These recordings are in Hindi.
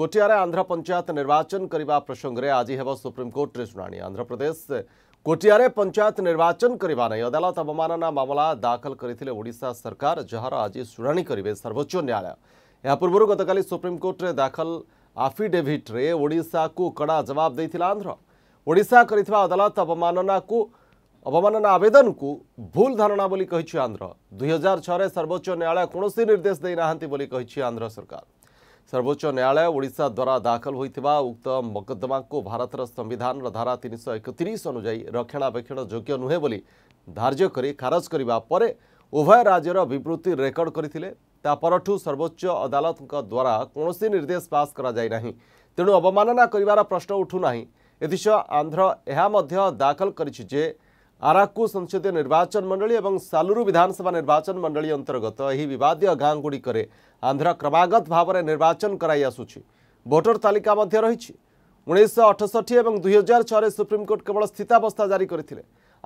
कोटिया आंध्र पंचायत निर्वाचन करने प्रसंगे आज हे सुप्रीमकोर्टे शुणा आंध्रप्रदेश कोटिया पंचायत निर्वाचन करने नहीं अदालत अवमानना मामला दाखल करते ओडा सरकार जार आज शुणा करेंगे सर्वोच्च न्यायालय यह पूर्व गत सुप्रीमकोर्टे दाखल आफिडेविट्रे ओडा को कड़ा जवाब दे आंध्र ओडा कर अदालत अवमानना को अवमानना आवेदन को भूल धारणा आंध्र दुई हजार छः सर्वोच्च न्यायालय कौन निर्देश देना आंध्र सरकार सर्वोच्च न्यायालय ओडा द्वारा दाखल होता उक्त मकदमा को भारत संविधान धारा तीन सौ एकतीस अनुजाई रक्षणाबेक्षण योग्य नुहे बोली धार्य कर खारज करने उभय राज्यर विवृत्ति रेकर्ड करते तापरठू सर्वोच्च अदालत द्वारा कौन निर्देश पास करा तेणु अवमानना कर प्रश्न उठुना एसह आंध्र यह दाखल कर ଆରାକୁ ସଂସଦୀୟ ନିର୍ବାଚନ ମଣ୍ଡଳୀ ଏବଂ ସାଲୁରୁ ବିଧାନସଭା ନିର୍ବାଚନ ମଣ୍ଡଳୀ ଅନ୍ତର୍ଗତ ଏହି ବିବାଦୀୟ ଗାଁଗୁଡ଼ିକରେ ଆନ୍ଧ୍ର କ୍ରମାଗତ ଭାବରେ ନିର୍ବାଚନ କରାଇ ଆସୁଛି ଭୋଟର ତାଲିକା ମଧ୍ୟ ରହିଛି ଉଣେଇଶହ ଅଠଷଠି ଏବଂ ଦୁଇହଜାର ଛଅରେ ସୁପ୍ରିମକୋର୍ଟ କେବଳ ସ୍ଥିତାବସ୍ଥା ଜାରି କରିଥିଲେ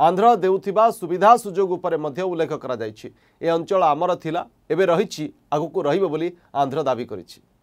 ଆନ୍ଧ୍ର ଦେଉଥିବା ସୁବିଧା ସୁଯୋଗ ଉପରେ ମଧ୍ୟ ଉଲ୍ଲେଖ କରାଯାଇଛି ଏ ଅଞ୍ଚଳ ଆମର ଥିଲା ଏବେ ରହିଛି ଆଗକୁ ରହିବ ବୋଲି ଆନ୍ଧ୍ର ଦାବି କରିଛି